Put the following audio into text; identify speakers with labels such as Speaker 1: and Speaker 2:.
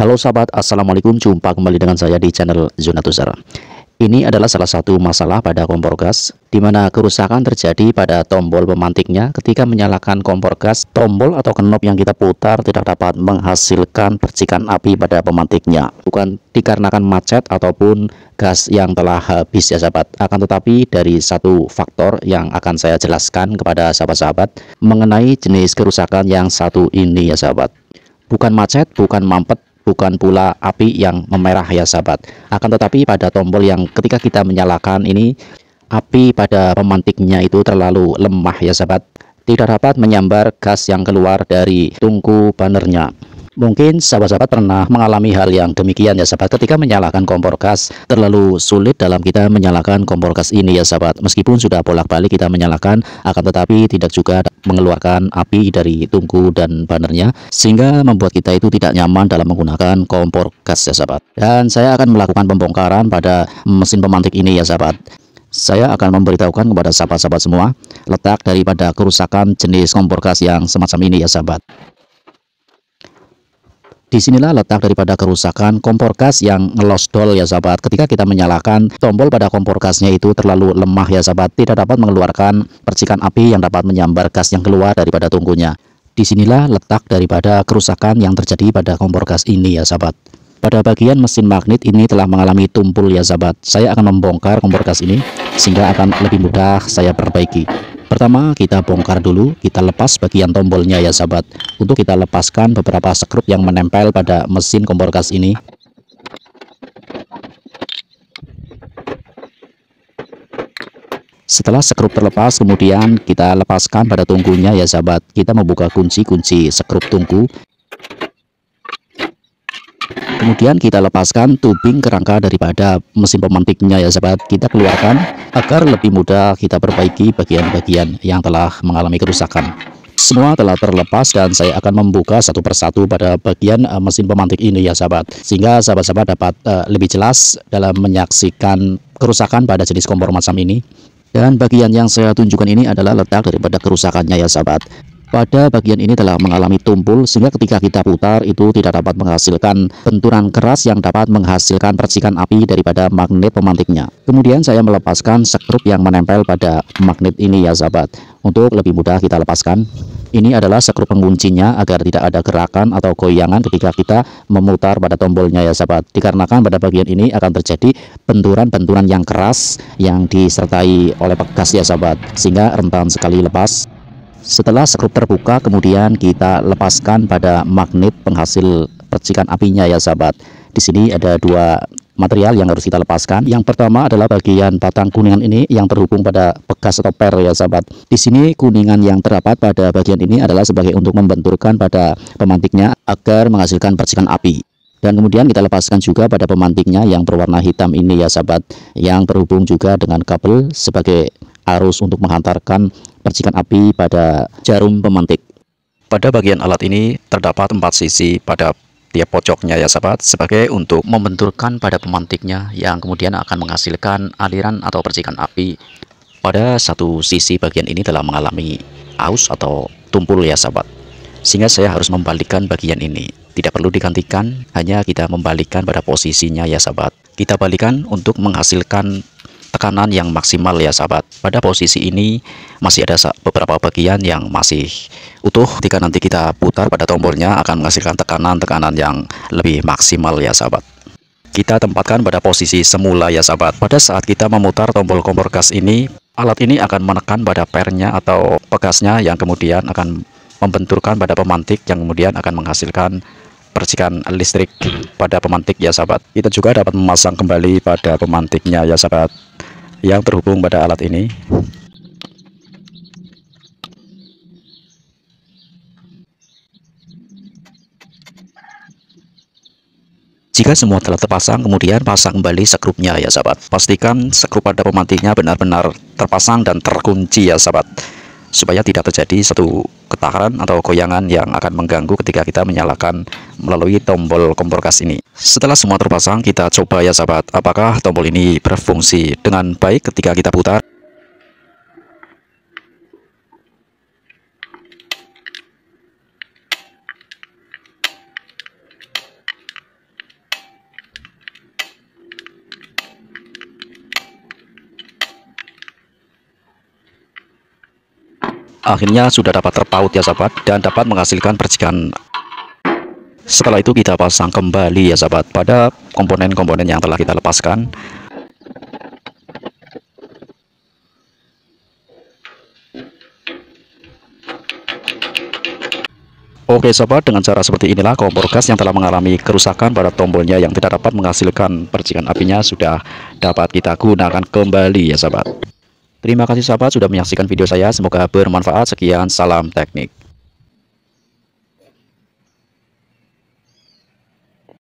Speaker 1: Halo sahabat, Assalamualaikum, jumpa kembali dengan saya di channel Zona Tuzar. Ini adalah salah satu masalah pada kompor gas, di mana kerusakan terjadi pada tombol pemantiknya ketika menyalakan kompor gas, tombol atau knob yang kita putar tidak dapat menghasilkan percikan api pada pemantiknya. Bukan dikarenakan macet ataupun gas yang telah habis ya sahabat, akan tetapi dari satu faktor yang akan saya jelaskan kepada sahabat-sahabat mengenai jenis kerusakan yang satu ini ya sahabat. Bukan macet, bukan mampet, bukan pula api yang memerah ya sahabat akan tetapi pada tombol yang ketika kita menyalakan ini api pada pemantiknya itu terlalu lemah ya sahabat tidak dapat menyambar gas yang keluar dari tungku bannernya Mungkin sahabat-sahabat pernah mengalami hal yang demikian ya sahabat ketika menyalakan kompor gas terlalu sulit dalam kita menyalakan kompor gas ini ya sahabat meskipun sudah bolak-balik kita menyalakan akan tetapi tidak juga mengeluarkan api dari tungku dan bannernya sehingga membuat kita itu tidak nyaman dalam menggunakan kompor gas ya sahabat dan saya akan melakukan pembongkaran pada mesin pemantik ini ya sahabat saya akan memberitahukan kepada sahabat-sahabat semua letak daripada kerusakan jenis kompor gas yang semacam ini ya sahabat Disinilah letak daripada kerusakan kompor gas yang ngelos dol ya sahabat. Ketika kita menyalakan tombol pada kompor gasnya itu terlalu lemah ya sahabat, tidak dapat mengeluarkan percikan api yang dapat menyambar gas yang keluar daripada tungkunya. Disinilah letak daripada kerusakan yang terjadi pada kompor gas ini ya sahabat. Pada bagian mesin magnet ini telah mengalami tumpul ya sahabat. Saya akan membongkar kompor gas ini sehingga akan lebih mudah saya perbaiki. Pertama, kita bongkar dulu, kita lepas bagian tombolnya ya sahabat. Untuk kita lepaskan beberapa skrup yang menempel pada mesin kompor gas ini. Setelah skrup terlepas, kemudian kita lepaskan pada tunggunya ya sahabat. Kita membuka kunci-kunci skrup tungku kemudian kita lepaskan tubing kerangka daripada mesin pemantiknya ya sahabat kita keluarkan agar lebih mudah kita perbaiki bagian-bagian yang telah mengalami kerusakan semua telah terlepas dan saya akan membuka satu persatu pada bagian eh, mesin pemantik ini ya sahabat sehingga sahabat-sahabat dapat eh, lebih jelas dalam menyaksikan kerusakan pada jenis kompor macam ini dan bagian yang saya tunjukkan ini adalah letak daripada kerusakannya ya sahabat pada bagian ini telah mengalami tumpul sehingga ketika kita putar itu tidak dapat menghasilkan benturan keras yang dapat menghasilkan percikan api daripada magnet pemantiknya kemudian saya melepaskan sekrup yang menempel pada magnet ini ya sahabat untuk lebih mudah kita lepaskan ini adalah sekrup penguncinya agar tidak ada gerakan atau goyangan ketika kita memutar pada tombolnya ya sahabat dikarenakan pada bagian ini akan terjadi benturan-benturan yang keras yang disertai oleh pegas ya sahabat sehingga rentan sekali lepas setelah skrup terbuka, kemudian kita lepaskan pada magnet penghasil percikan apinya ya sahabat. Di sini ada dua material yang harus kita lepaskan. Yang pertama adalah bagian batang kuningan ini yang terhubung pada bekas atau per ya sahabat. Di sini kuningan yang terdapat pada bagian ini adalah sebagai untuk membenturkan pada pemantiknya agar menghasilkan percikan api dan kemudian kita lepaskan juga pada pemantiknya yang berwarna hitam ini ya sahabat yang terhubung juga dengan kabel sebagai arus untuk menghantarkan percikan api pada jarum pemantik. Pada bagian alat ini terdapat empat sisi pada tiap pojoknya ya sahabat sebagai untuk membenturkan pada pemantiknya yang kemudian akan menghasilkan aliran atau percikan api. Pada satu sisi bagian ini telah mengalami aus atau tumpul ya sahabat sehingga saya harus membalikkan bagian ini tidak perlu digantikan hanya kita membalikkan pada posisinya ya sahabat kita balikan untuk menghasilkan tekanan yang maksimal ya sahabat pada posisi ini masih ada beberapa bagian yang masih utuh Jika nanti kita putar pada tombolnya akan menghasilkan tekanan-tekanan yang lebih maksimal ya sahabat kita tempatkan pada posisi semula ya sahabat pada saat kita memutar tombol kompor gas ini alat ini akan menekan pada pernya atau pegasnya yang kemudian akan membenturkan pada pemantik yang kemudian akan menghasilkan percikan listrik pada pemantik ya sahabat kita juga dapat memasang kembali pada pemantiknya ya sahabat yang terhubung pada alat ini Jika semua telah terpasang, kemudian pasang kembali sekrupnya ya sahabat. Pastikan sekrup pada pemantinya benar-benar terpasang dan terkunci ya sahabat supaya tidak terjadi satu ketakaran atau goyangan yang akan mengganggu ketika kita menyalakan melalui tombol kompor gas ini setelah semua terpasang kita coba ya sahabat apakah tombol ini berfungsi dengan baik ketika kita putar akhirnya sudah dapat terpaut ya sahabat dan dapat menghasilkan percikan setelah itu kita pasang kembali ya sahabat pada komponen-komponen yang telah kita lepaskan Oke sahabat dengan cara seperti inilah kompor gas yang telah mengalami kerusakan pada tombolnya yang tidak dapat menghasilkan percikan apinya sudah dapat kita gunakan kembali ya sahabat Terima kasih sahabat sudah menyaksikan video saya, semoga bermanfaat. Sekian, salam teknik.